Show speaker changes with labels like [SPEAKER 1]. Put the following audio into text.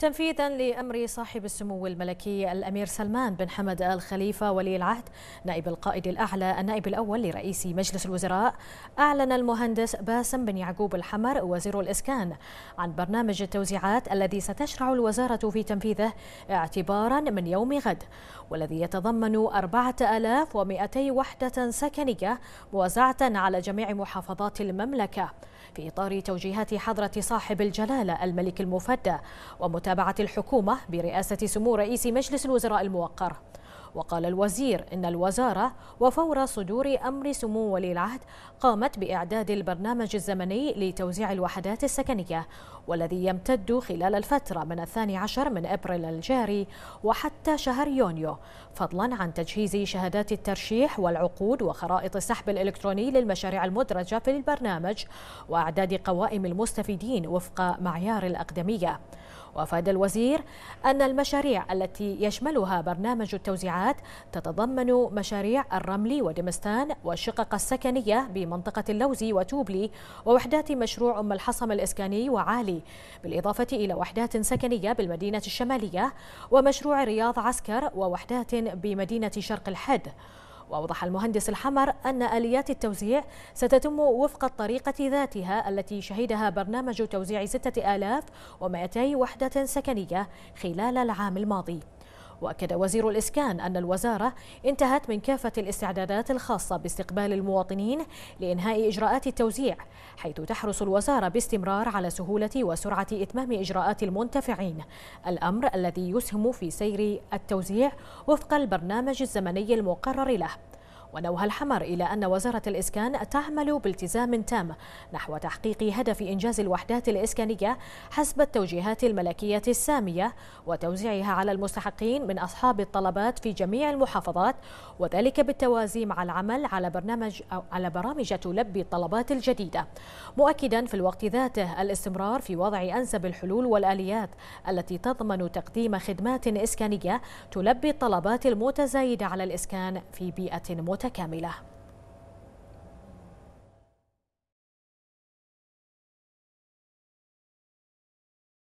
[SPEAKER 1] تنفيذا لأمر صاحب السمو الملكي الأمير سلمان بن حمد آل خليفة ولي العهد نائب القائد الأعلى النائب الأول لرئيس مجلس الوزراء أعلن المهندس باسم بن يعقوب الحمر وزير الإسكان عن برنامج التوزيعات الذي ستشرع الوزارة في تنفيذه اعتبارا من يوم غد والذي يتضمن 4200 وحدة سكنية موزعة على جميع محافظات المملكة في إطار توجيهات حضرة صاحب الجلالة الملك المفدى ومت تابعت الحكومة برئاسة سمو رئيس مجلس الوزراء الموقر وقال الوزير إن الوزارة وفور صدور أمر سمو ولي العهد قامت بإعداد البرنامج الزمني لتوزيع الوحدات السكنية والذي يمتد خلال الفترة من الثاني عشر من أبريل الجاري وحتى شهر يونيو فضلا عن تجهيز شهادات الترشيح والعقود وخرائط السحب الإلكتروني للمشاريع المدرجة في البرنامج وإعداد قوائم المستفيدين وفق معيار الأقدمية وأفاد الوزير أن المشاريع التي يشملها برنامج التوزيعات تتضمن مشاريع الرمل ودمستان والشقق السكنية بمنطقة اللوزي وتوبلي ووحدات مشروع أم الحصم الإسكاني وعالي بالإضافة إلى وحدات سكنية بالمدينة الشمالية ومشروع رياض عسكر ووحدات بمدينة شرق الحد وأوضح المهندس الحمر أن آليات التوزيع ستتم وفق الطريقة ذاتها التي شهدها برنامج توزيع 6200 وحدة سكنية خلال العام الماضي وأكد وزير الإسكان أن الوزارة انتهت من كافة الاستعدادات الخاصة باستقبال المواطنين لإنهاء إجراءات التوزيع حيث تحرص الوزارة باستمرار على سهولة وسرعة إتمام إجراءات المنتفعين الأمر الذي يسهم في سير التوزيع وفق البرنامج الزمني المقرر له ونوه الحمر إلى أن وزارة الإسكان تعمل بالتزام تام نحو تحقيق هدف إنجاز الوحدات الإسكانية حسب التوجيهات الملكية السامية وتوزيعها على المستحقين من أصحاب الطلبات في جميع المحافظات وذلك بالتوازي مع العمل على برنامج أو على برامج تلبي الطلبات الجديدة مؤكدا في الوقت ذاته الاستمرار في وضع أنسب الحلول والآليات التي تضمن تقديم خدمات إسكانية تلبي الطلبات المتزايدة على الإسكان في بيئة متزايدة متكامله